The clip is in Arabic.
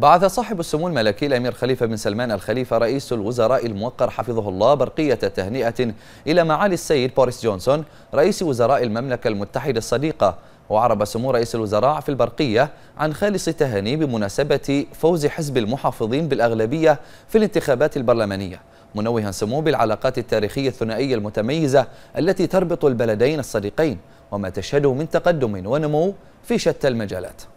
بعث صاحب السمو الملكي الأمير خليفة بن سلمان الخليفة رئيس الوزراء الموقر حفظه الله برقية تهنئة إلى معالي السيد بوريس جونسون رئيس وزراء المملكة المتحدة الصديقة وعرب سمو رئيس الوزراء في البرقية عن خالص تهاني بمناسبة فوز حزب المحافظين بالأغلبية في الانتخابات البرلمانية منوها سمو بالعلاقات التاريخية الثنائية المتميزة التي تربط البلدين الصديقين وما تشهده من تقدم ونمو في شتى المجالات